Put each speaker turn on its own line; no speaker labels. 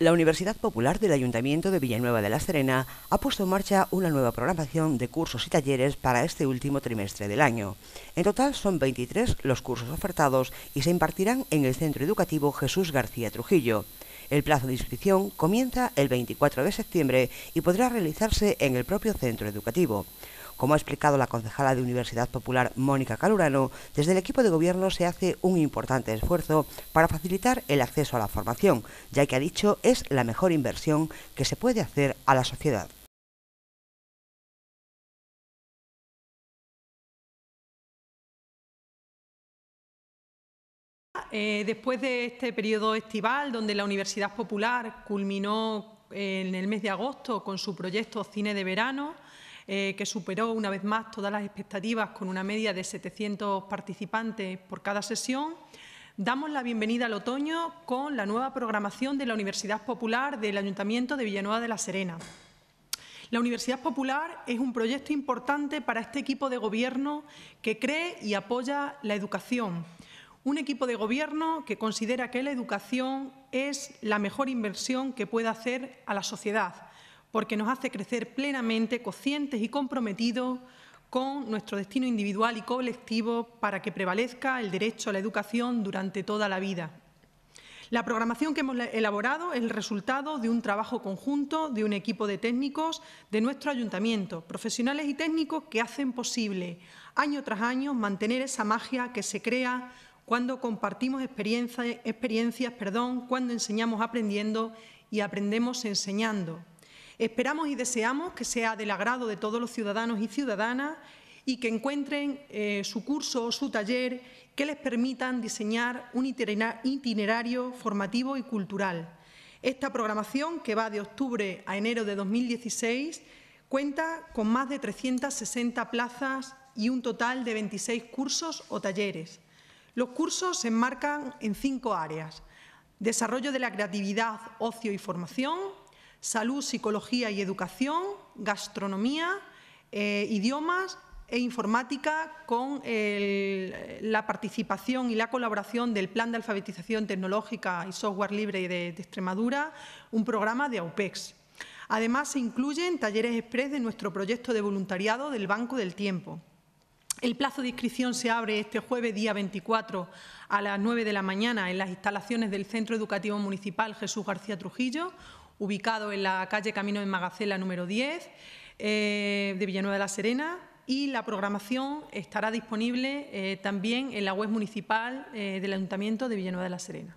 La Universidad Popular del Ayuntamiento de Villanueva de la Serena ha puesto en marcha una nueva programación de cursos y talleres para este último trimestre del año. En total son 23 los cursos ofertados y se impartirán en el Centro Educativo Jesús García Trujillo. El plazo de inscripción comienza el 24 de septiembre y podrá realizarse en el propio centro educativo. Como ha explicado la concejala de Universidad Popular Mónica Calurano, desde el equipo de gobierno se hace un importante esfuerzo para facilitar el acceso a la formación, ya que ha dicho es la mejor inversión que se puede hacer a la sociedad. Eh, después de este
periodo estival, donde la Universidad Popular culminó en el mes de agosto con su proyecto Cine de Verano, eh, que superó una vez más todas las expectativas con una media de 700 participantes por cada sesión. Damos la bienvenida al otoño con la nueva programación de la Universidad Popular del Ayuntamiento de Villanueva de la Serena. La Universidad Popular es un proyecto importante para este equipo de gobierno que cree y apoya la educación. Un equipo de gobierno que considera que la educación es la mejor inversión que puede hacer a la sociedad porque nos hace crecer plenamente, conscientes y comprometidos con nuestro destino individual y colectivo para que prevalezca el derecho a la educación durante toda la vida. La programación que hemos elaborado es el resultado de un trabajo conjunto de un equipo de técnicos de nuestro ayuntamiento, profesionales y técnicos que hacen posible año tras año mantener esa magia que se crea cuando compartimos experiencias, perdón, cuando enseñamos aprendiendo y aprendemos enseñando. Esperamos y deseamos que sea del agrado de todos los ciudadanos y ciudadanas y que encuentren eh, su curso o su taller que les permitan diseñar un itinerario formativo y cultural. Esta programación, que va de octubre a enero de 2016, cuenta con más de 360 plazas y un total de 26 cursos o talleres. Los cursos se enmarcan en cinco áreas. Desarrollo de la creatividad, ocio y formación, salud, psicología y educación, gastronomía, eh, idiomas e informática con la participación y la colaboración del Plan de Alfabetización Tecnológica y Software Libre de, de Extremadura, un programa de AUPEX. Además, se incluyen talleres express de nuestro proyecto de voluntariado del Banco del Tiempo. El plazo de inscripción se abre este jueves, día 24, a las 9 de la mañana en las instalaciones del Centro Educativo Municipal Jesús García Trujillo, ubicado en la calle Camino de Magacela número 10 eh, de Villanueva de la Serena. Y la programación estará disponible eh, también en la web municipal eh, del Ayuntamiento de Villanueva de la Serena.